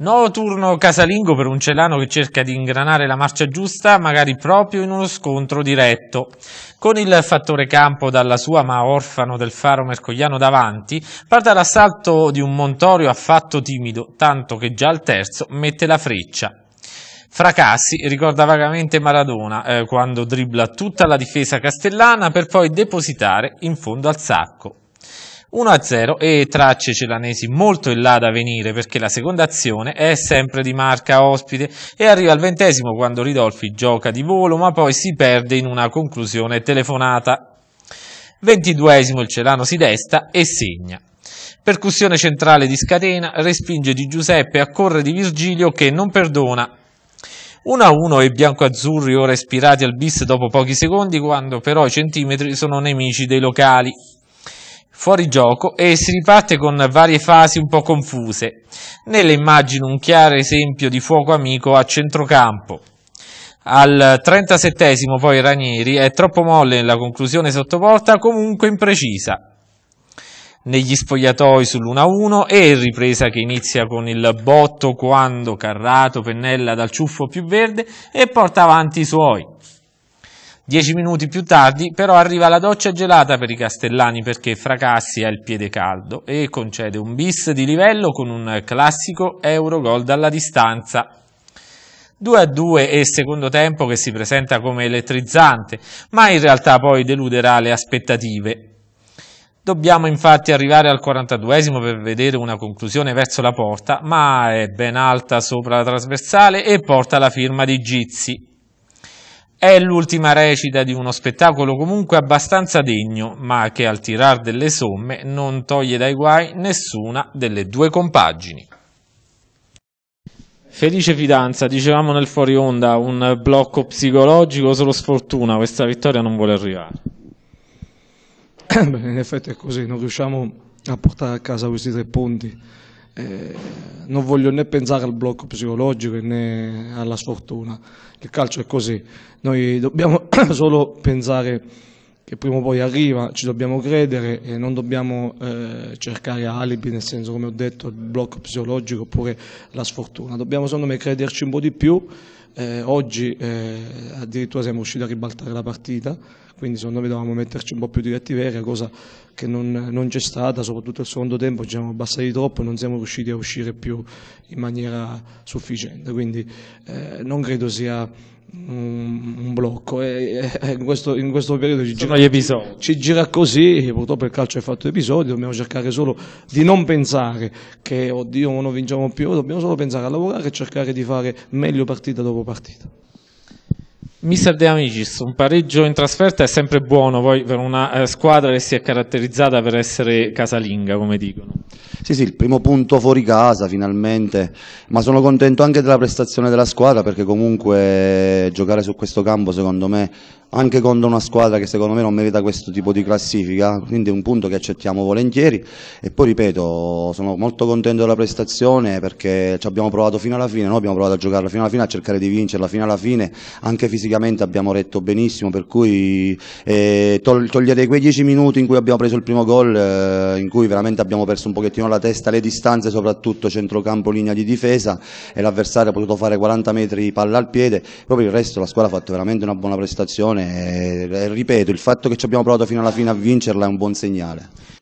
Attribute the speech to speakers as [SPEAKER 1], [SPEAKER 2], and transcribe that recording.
[SPEAKER 1] Nuovo turno casalingo per un Celano che cerca di ingranare la marcia giusta, magari proprio in uno scontro diretto. Con il fattore campo dalla sua ma orfano del faro mercogliano davanti, parte all'assalto di un Montorio affatto timido, tanto che già al terzo mette la freccia. Fracassi ricorda vagamente Maradona eh, quando dribbla tutta la difesa castellana per poi depositare in fondo al sacco. 1-0 e tracce celanesi molto in là da venire perché la seconda azione è sempre di marca ospite e arriva al ventesimo quando Ridolfi gioca di volo ma poi si perde in una conclusione telefonata. Ventiduesimo il Celano si desta e segna. Percussione centrale di Scatena, respinge di Giuseppe a corre di Virgilio che non perdona 1-1 e bianco-azzurri ora ispirati al bis dopo pochi secondi quando però i centimetri sono nemici dei locali fuori gioco e si riparte con varie fasi un po' confuse. Nelle immagini un chiaro esempio di fuoco amico a centrocampo. Al 37 poi Ranieri è troppo molle nella conclusione sottoporta, comunque imprecisa. Negli spogliatoi sull'1-1 e ripresa che inizia con il botto quando Carrato pennella dal ciuffo più verde e porta avanti i suoi. Dieci minuti più tardi però arriva la doccia gelata per i castellani perché Fracassi ha il piede caldo e concede un bis di livello con un classico Eurogol dalla distanza. 2 a 2 e secondo tempo che si presenta come elettrizzante, ma in realtà poi deluderà le aspettative. Dobbiamo infatti arrivare al 42esimo per vedere una conclusione verso la porta, ma è ben alta sopra la trasversale e porta la firma di Gizzi. È l'ultima recita di uno spettacolo comunque abbastanza degno, ma che al tirar delle somme non toglie dai guai nessuna delle due compagini. Felice fidanza, dicevamo nel fuori onda, un blocco psicologico, solo sfortuna, questa vittoria non vuole arrivare.
[SPEAKER 2] Eh beh, in effetti è così, non riusciamo a portare a casa questi tre punti eh, non voglio né pensare al blocco psicologico né alla sfortuna. Il calcio è così. Noi dobbiamo solo pensare che prima o poi arriva, ci dobbiamo credere e non dobbiamo eh, cercare alibi, nel senso come ho detto il blocco psicologico oppure la sfortuna. Dobbiamo secondo me crederci un po' di più eh, oggi eh, addirittura siamo riusciti a ribaltare la partita, quindi secondo me dovevamo metterci un po' più di cattiveria, cosa che non, non c'è stata, soprattutto il secondo tempo ci siamo abbassati troppo e non siamo riusciti a uscire più in maniera sufficiente, quindi eh, non credo sia un, blocco e, eh, eh, eh, in, questo, in questo periodo ci gira, ci gira, così purtroppo il calcio è fatto episodi dobbiamo cercare solo di non pensare che oddio non vinciamo più dobbiamo solo pensare a lavorare e cercare di fare meglio partita dopo dopo partita.
[SPEAKER 1] Mister De Amicis, un pareggio in trasferta è sempre buono poi per una eh, squadra che si è caratterizzata per essere casalinga, come dicono.
[SPEAKER 3] Sì, sì, il primo punto fuori casa finalmente, ma sono contento anche della prestazione della squadra perché comunque giocare su questo campo secondo me anche contro una squadra che secondo me non merita questo tipo di classifica, quindi è un punto che accettiamo volentieri e poi ripeto sono molto contento della prestazione perché ci abbiamo provato fino alla fine, noi abbiamo provato a giocarla fino alla fine, a cercare di vincerla fino alla fine, anche fisicamente abbiamo retto benissimo per cui eh, toglierei quei dieci minuti in cui abbiamo preso il primo gol, eh, in cui veramente abbiamo perso un pochettino la testa, le distanze soprattutto centrocampo, linea di difesa e l'avversario ha potuto fare 40 metri palla al piede, proprio il resto la squadra ha fatto veramente una buona prestazione eh, ripeto, il fatto che ci abbiamo provato fino alla fine a vincerla è un buon segnale.